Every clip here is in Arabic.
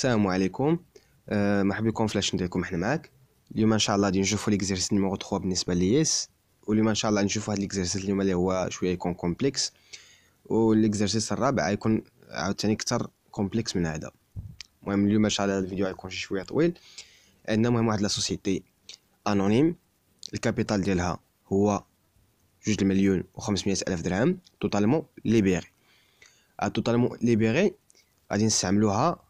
السلام عليكم آه، مرحبا بكم في لاشين ديالكم حنا معاك اليوم ان شاء الله غادي نشوفوا ليكزيرسيس نيميرو 3 بالنسبه ليس واليوم ان شاء الله نشوفوا هذا ليكزيرسيس اليوم اللي هو شويه يكون كومبلكس والليكزيرسيس الرابع غيكون عاوتاني اكثر كومبلكس من هذا المهم اليوم ان شاء الله الفيديو غيكون شي شويه طويل عندنا المهم واحد لا سوسيتي انونيم الكابيتال ديالها هو جوج مليون و500 الف درهم توتالمون ليبيري توتالمون ليبيري غادي نستعملوها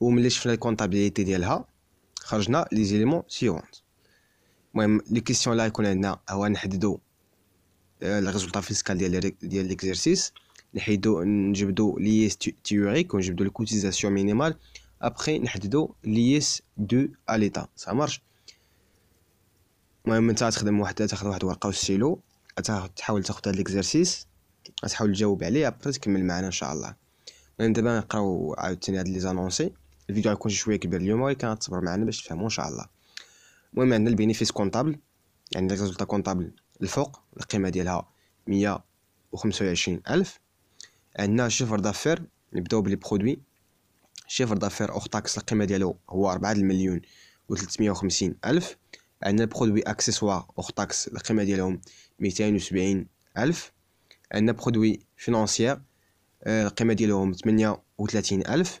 وملي شفنا الكونطابيليتي ديالها خرجنا لي زيليمون سيونت المهم لي كيسيون لا يكون عندنا هو نحددو الريزولطا فيسكال ديال ديال ليكزيرسيس نحيدو نجبدو ليس تيوريك ونجبدو الكوتيزاسيون مينيمال ابخي نحددو ليس دو ا ليتا مارش المهم انت تخدم واحد تاخد واحد ورقه وستيلو تحاول تاخد هاد ليكزيرسيس غتحاول تجاوب عليه ابري تكمل معنا ان شاء الله المهم دابا نقراو عاوتاني هاد لي زانونسي الفيديو غيكون شويه كبير اليوم غير غتصبروا معنا باش تفهموا ان شاء الله المهم عندنا البينيفيس كونطابل يعني ريزولتا كونطابل الفوق القيمه ديالها مية الف عندنا شيفر دافير نبداو بلي برودوي شيفر دافير اوغ تاكس القيمه ديالو هو ربعة مليون و 350 الف عندنا برودوي اكسسوار اوغ تاكس القيمه ديالهم ميتين الف عندنا برودوي فينانسيير آه، القيمه ديالهم تمنية الف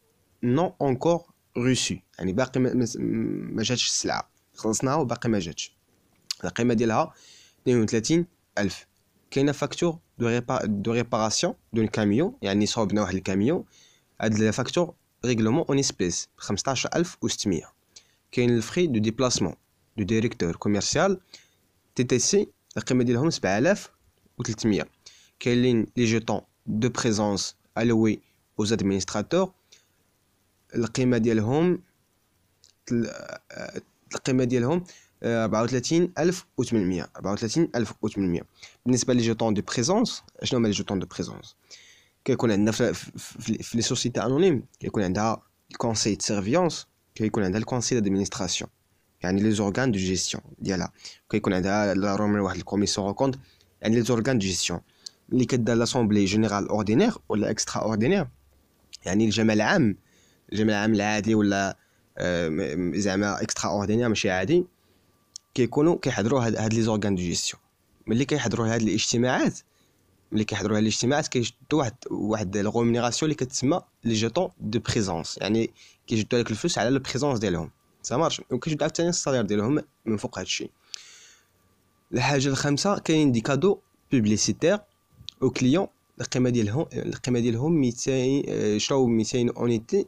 non encore reçu c'est dire de il y a une facture de réparation d'un camion il y dire qu'ils sont dans un camion c'est la facture règlement en espèces il y a frais de déplacement du directeur commercial TTC il y a les jetons de présence alloués aux administrateurs القيمه ديالهم آه، القيمه ديالهم آه، ربعة ربعة ألف 34800 34800 بالنسبه لي جوطون دو بريزونس شنو هما لي جوطون دو بريزونس كيكون عندنا في لي سوسيتي انونيم كيكون عندها الكونسي دو سيرفيونس كيكون عندها الكونسي دو دادمينستراسيون يعني لي زورغان دو جيستيون ديالها كيكون عندها لا رومر واحد الكوميسيون روكونت يعني لي زورغان دو جيستيون اللي كدار لاسومبلي جينيرال اوردينير ولا اكسترا اوردينير يعني الجمع العام الجمع العام العادي ولا آه، زعما اكسترا اوردينير ماشي عادي كيكونوا كيحضروا هاد, هاد لي زورغان دو جيستيون ملي كيحضروا هاد الاجتماعات ملي كيحضروا هاد الاجتماعات كيشدوا واحد واحد الغومينيراسيون اللي كتسمى لي جيتون دو بريزونس يعني كيشدوا لك الفلوس على لو بريزونس ديالهم سا مارش وكيشدوا عاوتاني الصالير ديالهم من فوق هادشي الحاجه الخامسه كاين دي كادو بوبليسيتير او كليون القيمه ديالهم القيمه ديالهم 200 آه، شراو 200 اونيتي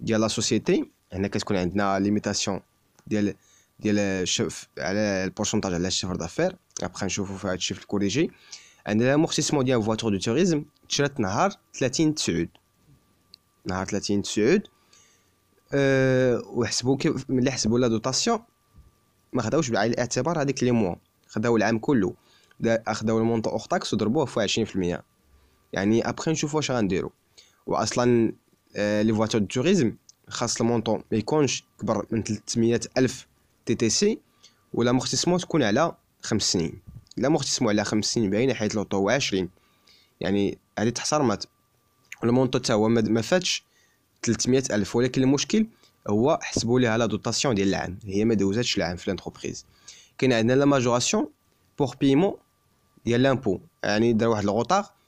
ديال لا سوسيتي هنا كتكون عندنا ليميتاسيون ديال ديال الشف على البورسونتاج على الشفر دافير ابخي نشوفو في هاد في الكوريجي عندنا مورتيسمون ديال فواتور دو توريزم تشرات نهار 30 تسعود نهار 30 تسعود أه وحسبوا كيف ملي حسبوا لا دوطاسيون ما خداوش بعين الاعتبار هذيك لي موان خداو العام كله اخداو المونطو اوختاكس وضربوه في 20% يعني ابخي نشوفو واش غنديرو واصلا لي فواتور دو توريزم خاص المونطون ما يكونش كبر من 300 الف تي تي سي ولا مختصمو تكون على خمس سنين لا مختصمو على خمس سنين باينه حيت لوطو هو 20 يعني هذه تحصرمات المونطو تا هو ما فاتش 300 الف ولكن المشكل هو حسبوا ليها لا دوطاسيون ديال العام هي ما دوزاتش العام في لانتربريز كاين عندنا لا ماجوراسيون بور بيمون ديال لامبو يعني دار واحد الغوطار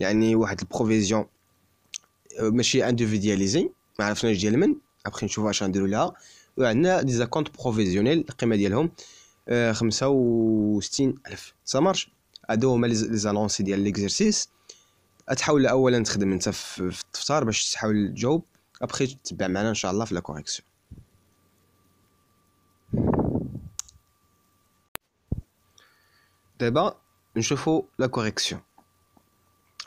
يعني واحد البروفيزيون آه، ماشي انديفيدياليزي ما عرفناش ديال من ابخي نشوف واش غنديرو لها وعندنا دي زاكونت بروفيزيونيل القيمه ديالهم آه، خمسة وستين الف سا مارش هادو هما لي زانونسي ديال ليكزرسيس تحاول اولا تخدم انت في الدفتر باش تحاول تجاوب ابخي تتبع معنا ان شاء الله في لا كوريكسيون دابا نشوفو لا كوريكسيون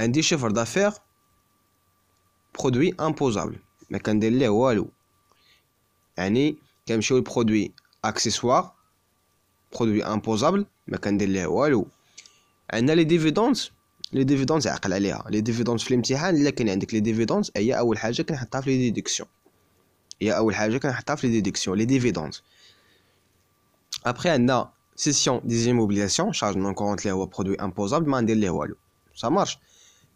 Un des d'affaires, produits imposables, mais quand on a des lois, on a des produits accessoires, produits imposables, mais quand on a des lois, on a des dividendes, les dividendes, les dividendes, les dividendes, les dividendes, les dividendes, les dividendes, les dividendes, les dividendes, les dividendes, les dividendes, les dividendes, les dividendes, les déductions, les dividendes, après, on a des cessions des immobilisations, charges, non-corantes, les produits imposables, ça marche.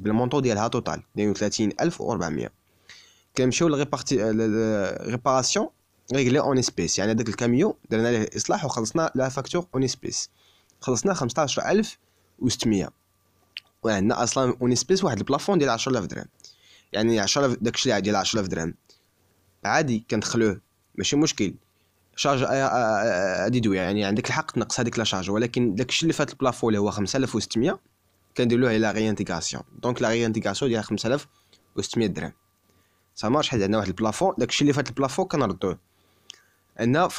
بالمونطو ديالها توتال 32400 كنمشيو للريبارتي ريباراسيون ريغلي اون اسبيس يعني داك الكاميو درنا ليه اصلاح وخلصنا لا فاكتور اون اسبيس خلصنا 15600 وعندنا اصلا اون اسبيس واحد البلافون ديال 10000 درهم يعني 10000 داكشي اللي ديال 10000 درهم عادي كندخلوه ماشي مشكل شارج آه، آه، آه، ادي دويا يعني عندك الحق تنقص هذيك لا شارج ولكن داكشي اللي فات البلافون اللي هو 5600 Quand il y la réintégration. Donc la réintégration, il y a le plafond. Donc il y a le plafond, il y a frais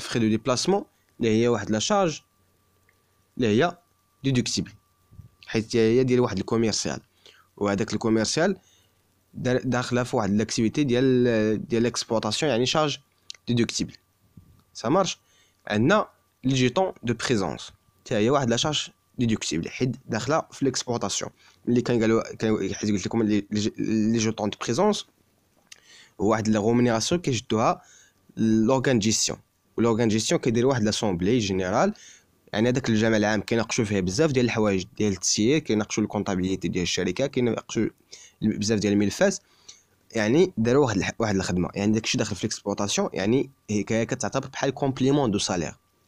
frais de déplacement. Il y a la charge, il y déductible. Il y a le commercial. le commercial. Il y a l'activité, de l'exportation, il charge déductible. Ça marche. Il y a le jeton de présence. حتى هي واحد لا شارج ديدكتيبل حيت داخله في ليكسبلوطاسيون اللي كان قالوا حيت قلت لكم لي جو طون دو بريزونس هو واحد لا رومينيراسيون كيجدوها لورغان جيستيون ولورغان جيستيون كيدير واحد لاسومبلي جينيرال يعني هذاك الجمع العام كيناقشوا فيه بزاف ديال الحوايج ديال التسيير كيناقشوا الكونطابيليتي ديال الشركه كيناقشوا بزاف ديال الملفات يعني داروا واحد واحد الخدمه يعني داكشي داخل في ليكسبلوطاسيون يعني هي كتعتبر بحال كومبليمون دو سالير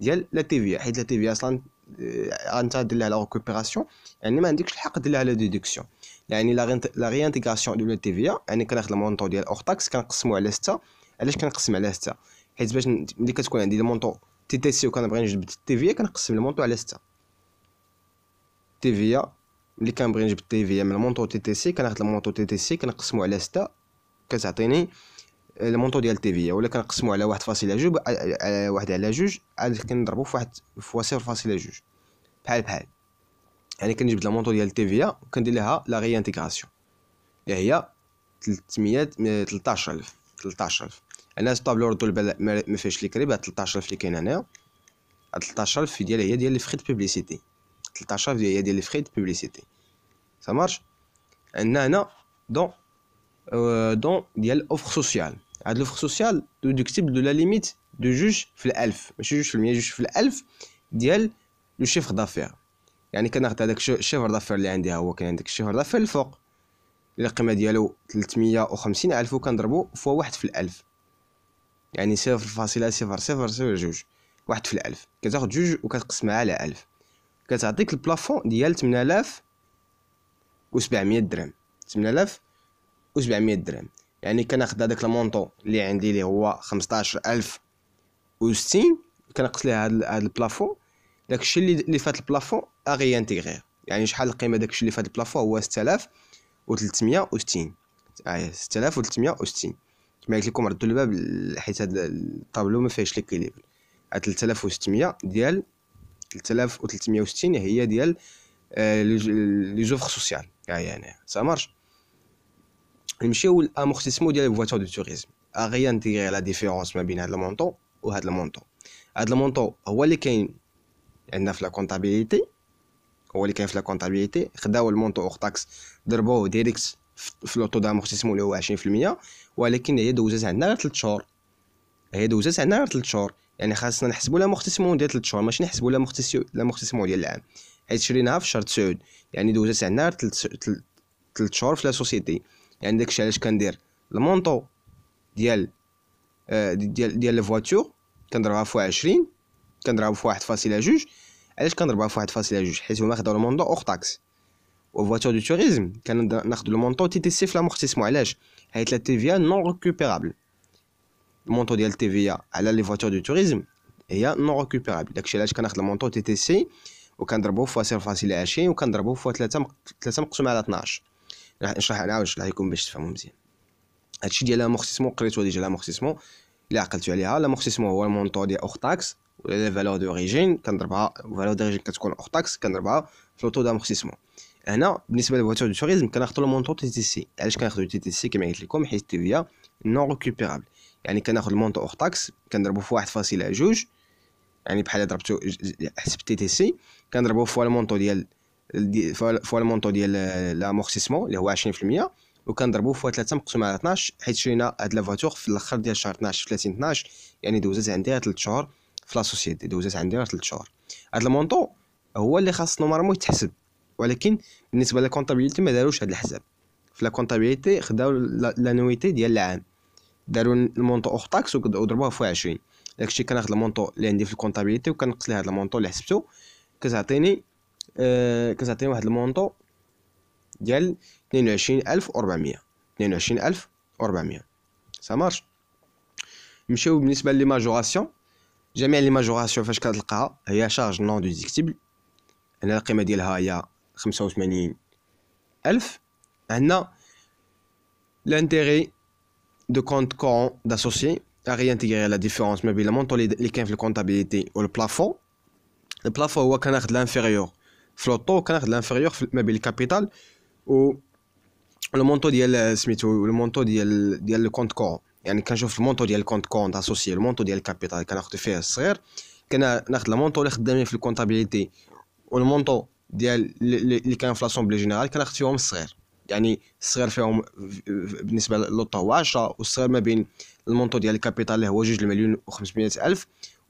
ديال لا تي في حيت لا تي في اصلا آه، انت دير لها لا ريكوبيراسيون يعني ما عندكش الحق دير لها لا ديدكسيون يعني لا ريانتيغراسيون دو لا تي في يعني كناخذ المونطو ديال اورتاكس كنقسمو على ستة علاش كنقسم على ستة حيت باش ملي كتكون عندي المونطو تي تي سي وكنبغي نجبد التي في كنقسم المونطو على ستة تي في ملي كنبغي نجبد التي في من المونطو تي تي سي كناخذ المونطو تي تي سي كنقسمو على ستة كتعطيني المونطو ديال في ولا كنقسمو على واحد فاصلة جوج آه، آه، واحد على جوج عاد كنضربو في واحد فوا صفر فاصلة جوج بحال بحال يعني كنجبد المونطو ديال التيفيا كندير لها لا غي انتيغراسيون اللي هي آه، ألف تلتاش ألف انا يعني هاد الطابلو ردو البال ما لي كريب هاد ألف لي كاين هنايا هاد ألف ديالها هي ديال لي فخي بوبليسيتي 13000 هي ديال لي فخي بوبليسيتي سا مارش عندنا هنا دون دون ديال اوفر سوسيال هاد لوفر سوسيال دو تكتب دو لا ليميت دو جوج في الالف ماشي جوج في المية جوج في الالف ديال لو شيفر دافير يعني كناخد هذاك الشيفر دافير اللي عندي هو كاين عندك الشيفر دافير الفوق القيمه ديالو 350 الف وكنضربو فوا واحد في الالف يعني صفر فاصلة صفر صفر صفر جوج واحد في الالف كتاخد جوج وكتقسمها على الف كتعطيك البلافون ديال 8000 و 700 درهم 8000 و700 درهم يعني كناخذ هذاك المونطو اللي عندي اللي هو 15000 و60 كنقص ليه هذا هذا البلافون داك الشيء اللي اللي فات البلافون اغي انتيغرير يعني شحال القيمه داك الشيء اللي فات البلافون هو 6360 اي 6360 كما قلت لكم ردوا الباب حيت هذا الطابلو ما فيهش لي ليكيليبر 3600 آه، ديال 3360 هي ديال آه، لي زوفر سوسيال يعني, يعني. سا مارش نمشيو لامورتيسمون ديال الفواتور دو توريزم آه، غير نتيغي لا ديفيرونس ما بين هاد المونطو وهاد المونطو هاد المونطو هو اللي كاين عندنا في لا كونطابيليتي هو اللي كاين في لا كونطابيليتي خداو المونطو اور تاكس ضربوه ديريكت في لوطو دامورتيسمون اللي هو عشرين في المية ولكن هي دوزات عندنا غير تلت شهور هي دوزات عندنا غير تلت شهور يعني خاصنا نحسبو لامورتيسمون ديال تلت شهور ماشي نحسبو لامورتيسمون ديال العام حيت شريناها في شهر تسعود يعني دوزات عندنا غير تلت شهور في لا سوسيتي يعني داكشي علاش كندير المونطو ديال آه، ديال ديال لي فواتور كنضربها فوا عشرين كنضربها فوا واحد فاصله جوج علاش كنضربها فواحد فاصله جوج حيت هما خداو المونطو اوغ تاكس و فواتور دو توريزم كناخدو المونطو تي تي سي في لامورتيسمون علاش حيت لا فيا نون ريكوبيرابل المونطو ديال فيا على لي فواتور دو توريزم هي نون ريكوبيرابل داكشي علاش كناخد المونطو تي تي سي وكنضربوه فوا صفر فاصله عشرين وكنضربوه فوا تلاتة تلاتة مقسوم على 12 راح نشرح على واش راح يكون باش تفهموا مزيان هادشي ديال لاموكسيسمون قريتو ديجا لاموكسيسمون الا عقلتو عليها لاموكسيسمون هو المونطو ديال اوغ تاكس ولا لا فالور ريجين كنضربها فالور دو ريجين كتكون اوغ تاكس كنضربها في لوطو دامكسيسمون هنا بالنسبه للفواتور دو توريزم كناخذوا المونطو تي تي سي علاش كناخذوا تي تي سي كما قلت لكم حيت تي فيا نون ريكوبيرابل يعني كناخذ المونطو اوغ تاكس كنضربو في واحد فاصله جوج يعني بحال ضربتو حسب تي تي سي كنضربو في المونطو ديال فوا المونطو ديال لامورتيسمون اللي هو 20% وكنضربو فوا 3 مقسوم على 12 حيت شرينا هاد لا فاتور في الاخر ديال شهر 12 في 30 12 يعني دوزات عندي 3 شهور في لاسوسيتي دوزات عندي 3 شهور هاد المونطو هو اللي خاص نورمالمون يتحسب ولكن بالنسبه للكونطابيليتي ما داروش هاد الحساب في لا كونطابيليتي خداو لانويتي ديال العام داروا المونطو اوغ تاكس وضربوها فوا 20 داكشي كناخد المونطو اللي عندي في الكونطابيليتي وكنقص ليه هاد المونطو اللي حسبته كتعطيني آه كتعطيني واحد المونطو ça 22400 22400 سا مارش نمشيو بالنسبه لي ماجوراسيون جميع لي ماجوراسيون فاش كتلقاها هي شارج نون هنا القيمه ديالها هي 85.000 l'intérêt de compte courant à réintégrer la différence mais le montant les comptabilité ou le plafond le plafond هو كناخذ l'inférieur في لوطو كناخد لانفيريور ما بين الكابيتال و المونطو ديال سميتو المونطو ديال ديال الكونت كور يعني كنشوف المونطو ديال الكونت كونت اسوسي المونطو ديال الكابيتال كناخد فيه الصغير كناخد المونطو اللي خدامين في الكونتابيليتي والمونطو ديال اللي كان في لاسومبلي جينيرال كناخد فيهم الصغير يعني الصغير فيهم بالنسبه للطو هو 10 والصغير ما بين المونطو ديال الكابيتال اللي هو 2 مليون و 500 الف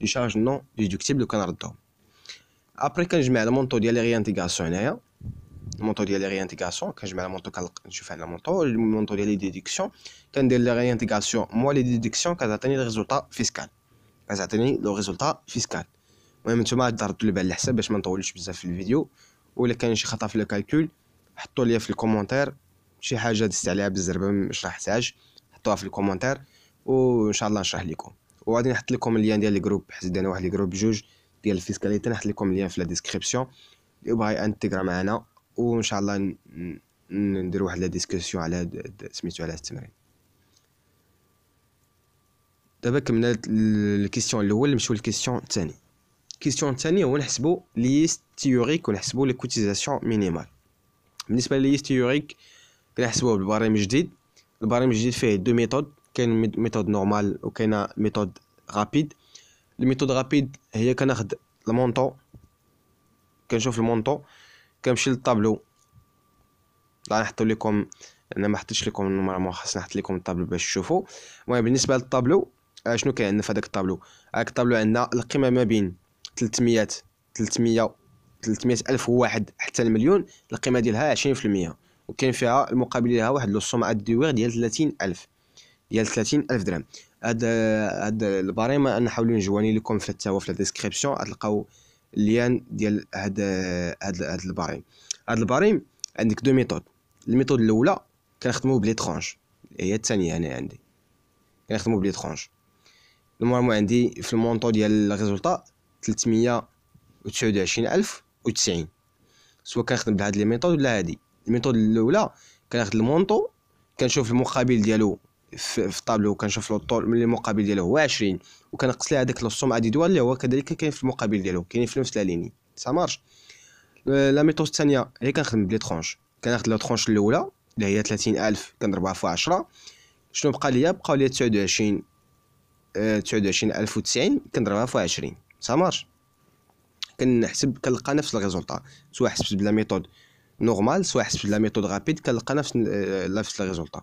لي شارج نون ديدكتيبل كنردهم ابري كنجمع المونطو ديال لي ريانتيغاسيون هنايا المونطو ديال لي ريانتيغاسيون كنجمع المونطو كنشوف على المونطو المونطو ديال لي ديديكسيون كندير لي ريانتيغاسيون موا لي ديديكسيون كتعطيني لي ريزولطا فيسكال كتعطيني لو ريزولطا فيسكال المهم نتوما دارتو على الحساب باش ما نطولش بزاف في الفيديو ولا كان شي خطا في لو كالكول حطوا ليا في الكومونتير شي حاجه دست عليها بالزربه ما شرحتهاش حطوها في الكومونتير وان شاء الله نشرح لكم وغادي نحط لكم اللين ديال الجروب حيت درنا واحد الجروب جوج ديال الفيسكاليتي نحط لكم اللين في لا ديسكريبسيون اللي باغي انتيغرا معنا وان شاء الله ندير واحد لا ديسكسيون على سميتو على التمرين دابا كملنا الكيستيون الاول نمشيو للكيستيون الثاني الكيستيون الثاني هو نحسبو ليست تيوريك ونحسبوا لي كوتيزاسيون مينيمال بالنسبه لليست تيوريك كنحسبوه بالبرنامج جديد البرنامج الجديد فيه دو ميثود كاين ميثود نورمال وكاينه ميثود رابيد الميثود رابيد هي كناخد المونطو كنشوف المونطو كنمشي للطابلو غنحطو لكم انا ما حطيتش لكم نورمالمون خاصني نحط لكم الطابلو باش تشوفوا المهم بالنسبه للطابلو آه، شنو كاين عندنا في هذاك الطابلو هذاك الطابلو عندنا القيمه ما بين 300 300 300 الف واحد حتى المليون القيمه ديالها 20% وكاين فيها المقابل ليها واحد لو سوم ديال 30 الف ديال 30 الف درهم هاد هاد البريمه نحاولوا نجواني لكم في التاو في الديسكريبسيون غتلقاو الليان ديال هاد هاد هاد البريم هاد البريم عندك دو ميثود الميثود الاولى كنخدمو بلي ترونج هي الثانيه هنا عندي كنخدمو بلي ترونج المهم عندي في المونطو ديال الريزولطا 329090 سواء كنخدم بهاد لي ميثود ولا هادي الميثود الاولى كناخد المونطو كنشوف المقابل ديالو في, في الطابلو وكنشوف له الطول من المقابل ديالو هو 20 وكنقص ليه هذاك السمعه دوال اللي هو كذلك كاين في المقابل ديالو كاين في نفس لا ليني مارش لا ميثود الثانيه هي كنخدم بلي ترونش كناخد لو ترونش الاولى اللي هي 30000 كنضربها في 10 شنو بقى ليا بقاو ليا 29 29090 كنضربها في 20 سا مارش كنحسب كنلقى نفس الريزولطا سواء حسبت بلا ميثود نورمال سواء حسبت بلا ميثود رابيد كنلقى نفس نفس الريزولطا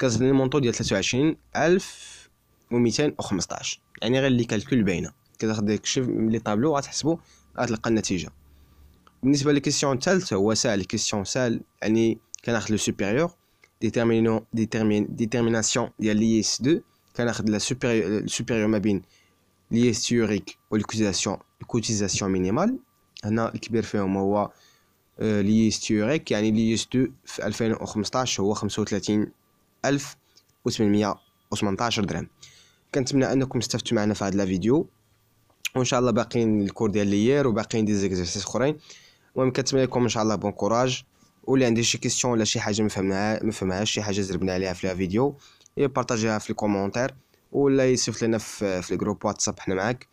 كاز لي مونطو ديال 23215 يعني غير لي كالكول باينه كتاخد داكشي لي طابلو غتحسبو غتلقى النتيجه بالنسبه للكيسيون الثالثه هو ساهل كيسيون ساهل يعني كناخد لو سوبيريور ديتيرمينو ديتيرمين ديتيرميناسيون ديال لي اس 2 كناخد لا سوبيريور ما بين لي اس تيوريك و الكوتيزاسيون الكوتيزاسيون مينيمال هنا الكبير فيهم هو آه، لي اس تيوريك يعني لي اس 2 في 2015 هو 35 1818 درهم كنتمنى انكم استفدتوا معنا في هذا الفيديو وان شاء الله باقيين الكور ديال ليير وباقيين دي زيكزيرسيس اخرين المهم كنتمنى لكم ان شاء الله بون كوراج واللي عنده شي كيسيون ولا شي حاجه ما فهمناها ما فهمهاش شي حاجه زربنا عليها في الفيديو يبارطاجيها في الكومونتير ولا يسيفط لنا في, في الجروب واتساب حنا معاك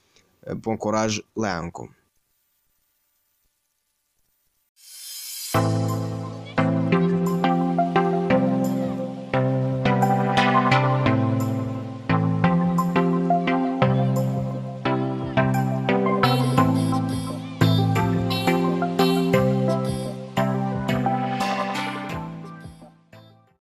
بون كوراج الله يعاونكم